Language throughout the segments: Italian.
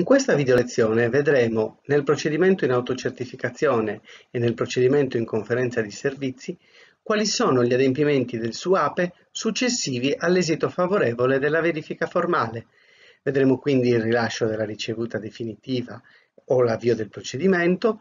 In questa video lezione vedremo nel procedimento in autocertificazione e nel procedimento in conferenza di servizi quali sono gli adempimenti del SUAPE successivi all'esito favorevole della verifica formale. Vedremo quindi il rilascio della ricevuta definitiva o l'avvio del procedimento,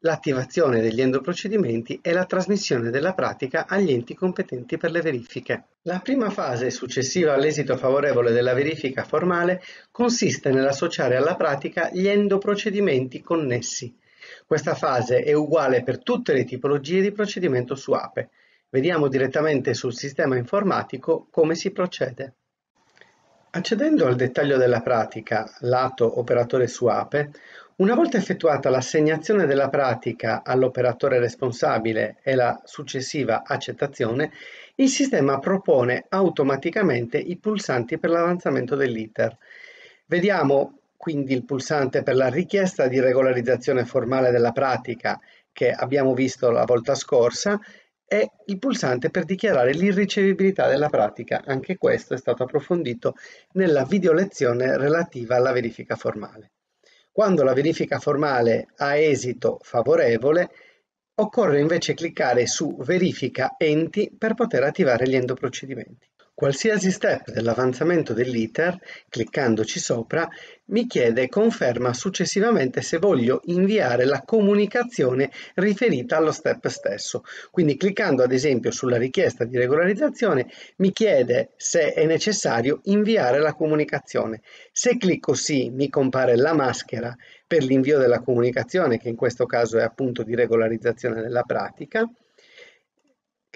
l'attivazione degli endoprocedimenti e la trasmissione della pratica agli enti competenti per le verifiche. La prima fase successiva all'esito favorevole della verifica formale consiste nell'associare alla pratica gli endoprocedimenti connessi. Questa fase è uguale per tutte le tipologie di procedimento su APE. Vediamo direttamente sul sistema informatico come si procede. Accedendo al dettaglio della pratica, lato operatore su APE, una volta effettuata l'assegnazione della pratica all'operatore responsabile e la successiva accettazione, il sistema propone automaticamente i pulsanti per l'avanzamento dell'iter. Vediamo quindi il pulsante per la richiesta di regolarizzazione formale della pratica che abbiamo visto la volta scorsa è il pulsante per dichiarare l'irricevibilità della pratica, anche questo è stato approfondito nella video lezione relativa alla verifica formale. Quando la verifica formale ha esito favorevole, occorre invece cliccare su Verifica enti per poter attivare gli endoprocedimenti. Qualsiasi step dell'avanzamento dell'iter, cliccandoci sopra, mi chiede e conferma successivamente se voglio inviare la comunicazione riferita allo step stesso. Quindi cliccando ad esempio sulla richiesta di regolarizzazione mi chiede se è necessario inviare la comunicazione. Se clicco sì mi compare la maschera per l'invio della comunicazione che in questo caso è appunto di regolarizzazione nella pratica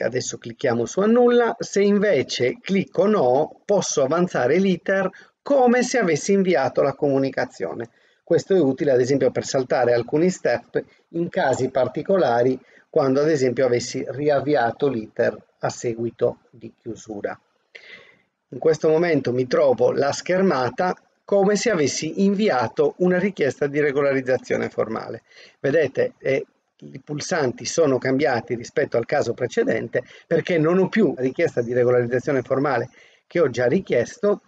adesso clicchiamo su annulla, se invece clicco no posso avanzare l'iter come se avessi inviato la comunicazione. Questo è utile ad esempio per saltare alcuni step in casi particolari quando ad esempio avessi riavviato l'iter a seguito di chiusura. In questo momento mi trovo la schermata come se avessi inviato una richiesta di regolarizzazione formale. Vedete, è i pulsanti sono cambiati rispetto al caso precedente perché non ho più la richiesta di regolarizzazione formale che ho già richiesto,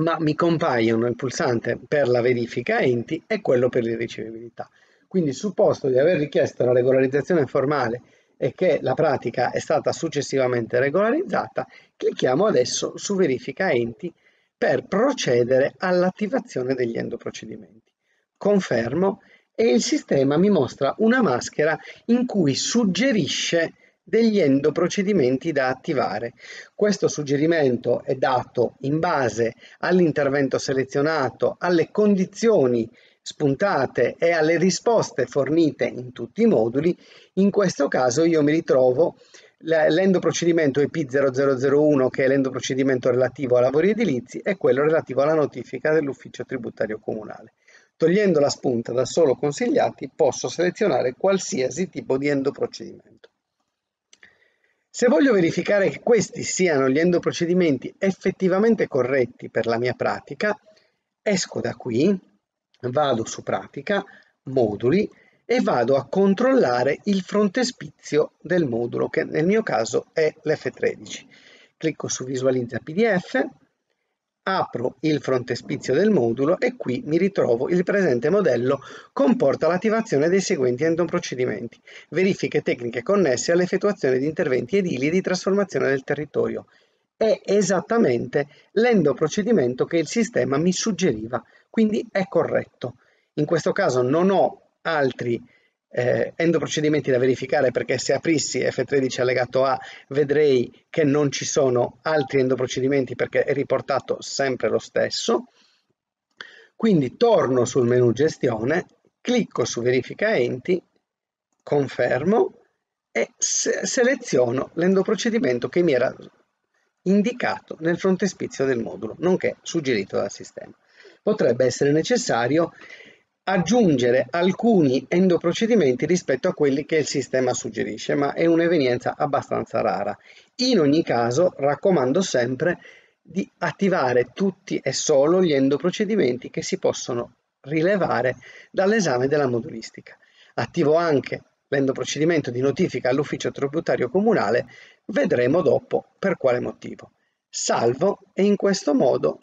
ma mi compaiono il pulsante per la verifica enti e quello per l'irricevibilità. Quindi supposto di aver richiesto la regolarizzazione formale e che la pratica è stata successivamente regolarizzata, clicchiamo adesso su verifica enti per procedere all'attivazione degli endoprocedimenti. Confermo e il sistema mi mostra una maschera in cui suggerisce degli endoprocedimenti da attivare. Questo suggerimento è dato in base all'intervento selezionato, alle condizioni spuntate e alle risposte fornite in tutti i moduli. In questo caso io mi ritrovo l'endoprocedimento ip 0001 che è l'endoprocedimento relativo a lavori edilizi e quello relativo alla notifica dell'ufficio tributario comunale. Togliendo la spunta da solo consigliati posso selezionare qualsiasi tipo di endoprocedimento. Se voglio verificare che questi siano gli endoprocedimenti effettivamente corretti per la mia pratica, esco da qui, vado su pratica, moduli e vado a controllare il frontespizio del modulo che nel mio caso è l'F13. Clicco su visualizza PDF apro il frontespizio del modulo e qui mi ritrovo il presente modello comporta l'attivazione dei seguenti endoprocedimenti, verifiche tecniche connesse all'effettuazione di interventi edili di trasformazione del territorio. È esattamente l'endoprocedimento che il sistema mi suggeriva, quindi è corretto. In questo caso non ho altri eh, endoprocedimenti da verificare perché se aprissi F13 allegato A vedrei che non ci sono altri endoprocedimenti perché è riportato sempre lo stesso. Quindi torno sul menu gestione, clicco su verifica enti, confermo e se seleziono l'endoprocedimento che mi era indicato nel frontespizio del modulo, nonché suggerito dal sistema. Potrebbe essere necessario aggiungere alcuni endoprocedimenti rispetto a quelli che il sistema suggerisce, ma è un'evenienza abbastanza rara. In ogni caso raccomando sempre di attivare tutti e solo gli endoprocedimenti che si possono rilevare dall'esame della modulistica. Attivo anche l'endoprocedimento di notifica all'ufficio tributario comunale, vedremo dopo per quale motivo. Salvo e in questo modo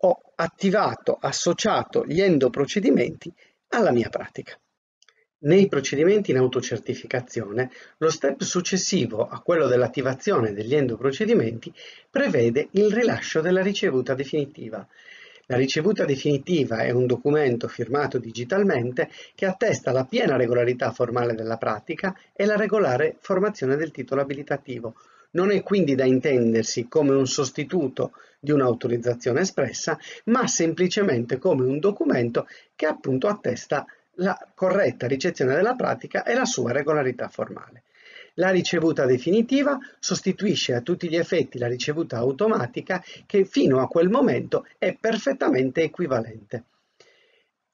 ho attivato, associato gli endoprocedimenti alla mia pratica. Nei procedimenti in autocertificazione, lo step successivo a quello dell'attivazione degli endoprocedimenti prevede il rilascio della ricevuta definitiva, la ricevuta definitiva è un documento firmato digitalmente che attesta la piena regolarità formale della pratica e la regolare formazione del titolo abilitativo. Non è quindi da intendersi come un sostituto di un'autorizzazione espressa, ma semplicemente come un documento che appunto attesta la corretta ricezione della pratica e la sua regolarità formale. La ricevuta definitiva sostituisce a tutti gli effetti la ricevuta automatica che fino a quel momento è perfettamente equivalente.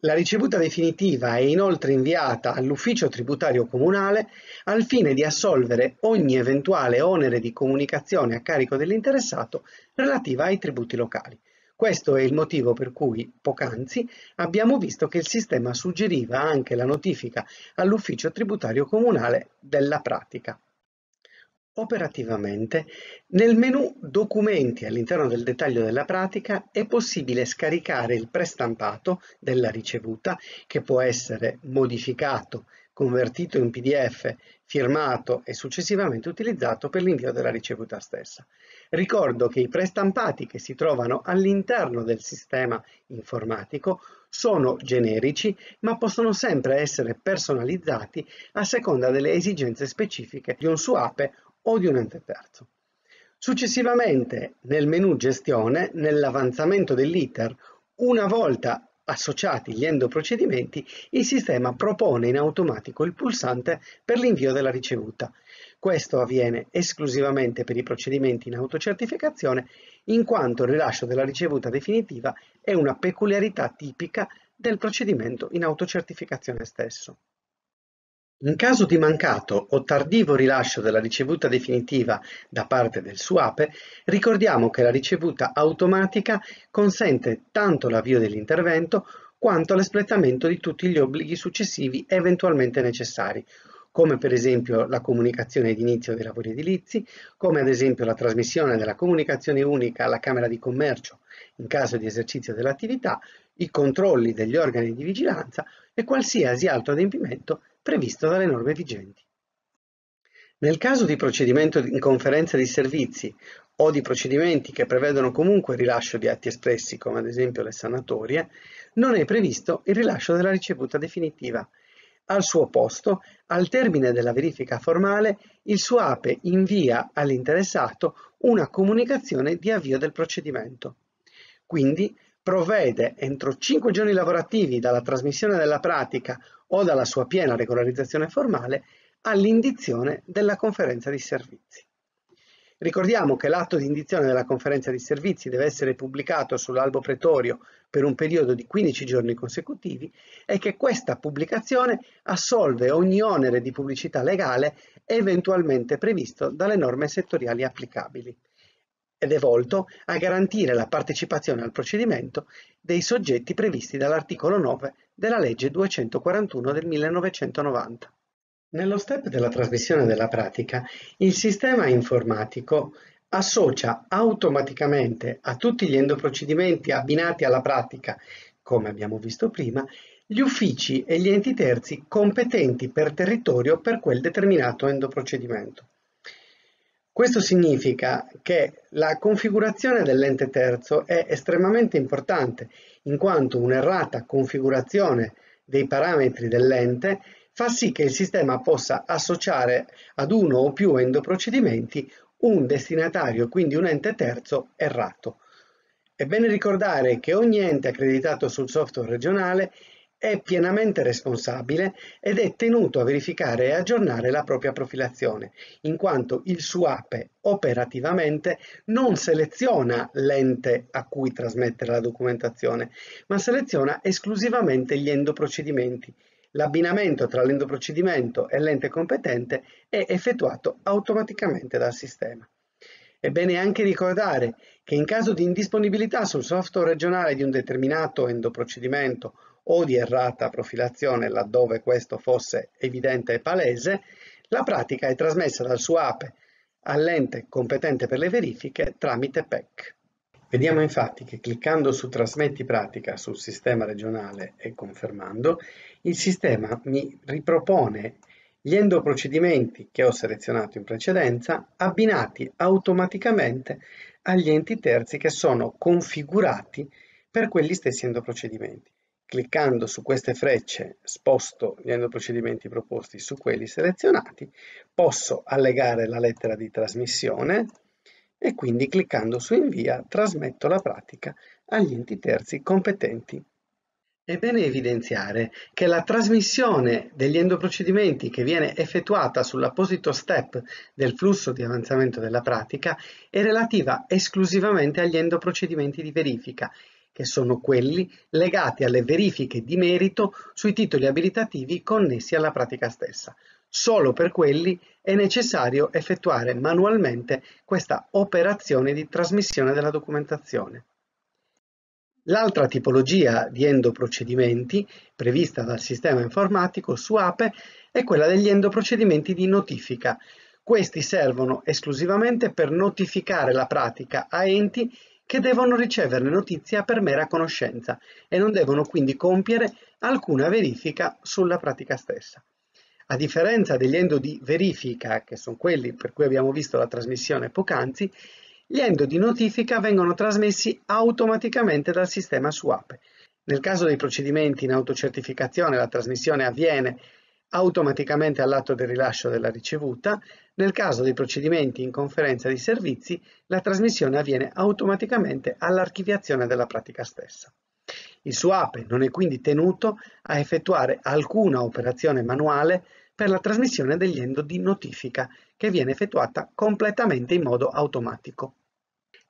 La ricevuta definitiva è inoltre inviata all'ufficio tributario comunale al fine di assolvere ogni eventuale onere di comunicazione a carico dell'interessato relativa ai tributi locali. Questo è il motivo per cui, poc'anzi, abbiamo visto che il sistema suggeriva anche la notifica all'ufficio tributario comunale della pratica. Operativamente, nel menu Documenti all'interno del dettaglio della pratica è possibile scaricare il prestampato della ricevuta che può essere modificato, convertito in PDF, firmato e successivamente utilizzato per l'invio della ricevuta stessa. Ricordo che i prestampati che si trovano all'interno del sistema informatico sono generici ma possono sempre essere personalizzati a seconda delle esigenze specifiche di un SUAPE o di un ente terzo. Successivamente nel menu gestione, nell'avanzamento dell'iter, una volta associati gli endoprocedimenti, il sistema propone in automatico il pulsante per l'invio della ricevuta. Questo avviene esclusivamente per i procedimenti in autocertificazione, in quanto il rilascio della ricevuta definitiva è una peculiarità tipica del procedimento in autocertificazione stesso. In caso di mancato o tardivo rilascio della ricevuta definitiva da parte del SUAPE, ricordiamo che la ricevuta automatica consente tanto l'avvio dell'intervento quanto l'espletamento di tutti gli obblighi successivi eventualmente necessari, come per esempio la comunicazione d'inizio dei lavori edilizi, come ad esempio la trasmissione della comunicazione unica alla Camera di Commercio in caso di esercizio dell'attività, i controlli degli organi di vigilanza e qualsiasi altro adempimento prevista dalle norme vigenti. Nel caso di procedimento in conferenza di servizi o di procedimenti che prevedono comunque il rilascio di atti espressi, come ad esempio le sanatorie, non è previsto il rilascio della ricevuta definitiva. Al suo posto, al termine della verifica formale, il SUAPE invia all'interessato una comunicazione di avvio del procedimento. Quindi provvede entro 5 giorni lavorativi dalla trasmissione della pratica o dalla sua piena regolarizzazione formale all'indizione della conferenza di servizi. Ricordiamo che l'atto di indizione della conferenza di servizi deve essere pubblicato sull'albo pretorio per un periodo di 15 giorni consecutivi e che questa pubblicazione assolve ogni onere di pubblicità legale eventualmente previsto dalle norme settoriali applicabili ed è volto a garantire la partecipazione al procedimento dei soggetti previsti dall'articolo 9 della legge 241 del 1990. Nello step della trasmissione della pratica, il sistema informatico associa automaticamente a tutti gli endoprocedimenti abbinati alla pratica, come abbiamo visto prima, gli uffici e gli enti terzi competenti per territorio per quel determinato endoprocedimento. Questo significa che la configurazione dell'ente terzo è estremamente importante, in quanto un'errata configurazione dei parametri dell'ente fa sì che il sistema possa associare ad uno o più endoprocedimenti un destinatario, quindi un ente terzo errato. È bene ricordare che ogni ente accreditato sul software regionale è pienamente responsabile ed è tenuto a verificare e aggiornare la propria profilazione, in quanto il SUAPE operativamente non seleziona l'ente a cui trasmettere la documentazione, ma seleziona esclusivamente gli endoprocedimenti. L'abbinamento tra l'endoprocedimento e l'ente competente è effettuato automaticamente dal sistema. È bene anche ricordare che in caso di indisponibilità sul software regionale di un determinato endoprocedimento o di errata profilazione laddove questo fosse evidente e palese, la pratica è trasmessa dal suo ape all'ente competente per le verifiche tramite PEC. Vediamo infatti che cliccando su Trasmetti pratica sul sistema regionale e confermando, il sistema mi ripropone gli endoprocedimenti che ho selezionato in precedenza abbinati automaticamente agli enti terzi che sono configurati per quegli stessi endoprocedimenti. Cliccando su queste frecce sposto gli endoprocedimenti proposti su quelli selezionati, posso allegare la lettera di trasmissione e quindi cliccando su invia trasmetto la pratica agli enti terzi competenti. È bene evidenziare che la trasmissione degli endoprocedimenti che viene effettuata sull'apposito step del flusso di avanzamento della pratica è relativa esclusivamente agli endoprocedimenti di verifica che sono quelli legati alle verifiche di merito sui titoli abilitativi connessi alla pratica stessa. Solo per quelli è necessario effettuare manualmente questa operazione di trasmissione della documentazione. L'altra tipologia di endoprocedimenti prevista dal sistema informatico su APE è quella degli endoprocedimenti di notifica. Questi servono esclusivamente per notificare la pratica a enti che devono riceverne notizia per mera conoscenza e non devono quindi compiere alcuna verifica sulla pratica stessa. A differenza degli endo di verifica, che sono quelli per cui abbiamo visto la trasmissione poc'anzi, gli endo di notifica vengono trasmessi automaticamente dal sistema SWAP. Nel caso dei procedimenti in autocertificazione la trasmissione avviene automaticamente all'atto del rilascio della ricevuta, nel caso dei procedimenti in conferenza di servizi, la trasmissione avviene automaticamente all'archiviazione della pratica stessa. Il SUAPE non è quindi tenuto a effettuare alcuna operazione manuale per la trasmissione degli endo di notifica, che viene effettuata completamente in modo automatico.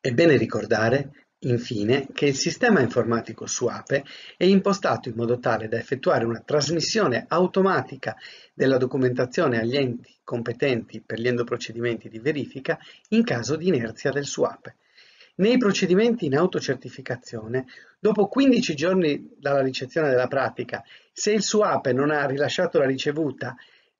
È bene ricordare infine, che il sistema informatico su è impostato in modo tale da effettuare una trasmissione automatica della documentazione agli enti competenti per gli endoprocedimenti di verifica in caso di inerzia del SUAPE. Nei procedimenti in autocertificazione, dopo 15 giorni dalla ricezione della pratica, se il SUAPE non ha rilasciato la ricevuta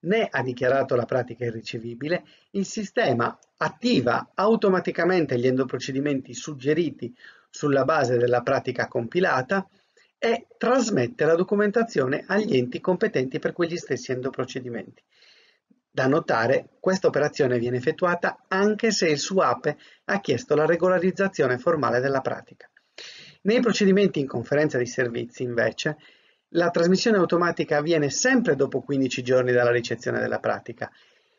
né ha dichiarato la pratica irricevibile, il sistema attiva automaticamente gli endoprocedimenti suggeriti sulla base della pratica compilata e trasmette la documentazione agli enti competenti per quegli stessi endoprocedimenti. Da notare, questa operazione viene effettuata anche se il SUAPE ha chiesto la regolarizzazione formale della pratica. Nei procedimenti in conferenza di servizi, invece, la trasmissione automatica avviene sempre dopo 15 giorni dalla ricezione della pratica,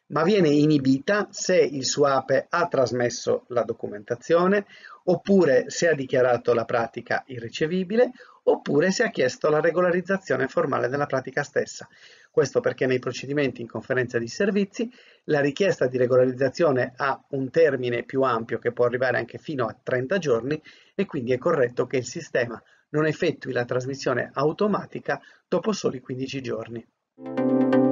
ma viene inibita se il SUAPE ha trasmesso la documentazione, oppure se ha dichiarato la pratica irricevibile, oppure se ha chiesto la regolarizzazione formale della pratica stessa. Questo perché nei procedimenti in conferenza di servizi la richiesta di regolarizzazione ha un termine più ampio che può arrivare anche fino a 30 giorni e quindi è corretto che il sistema non effettui la trasmissione automatica dopo soli 15 giorni.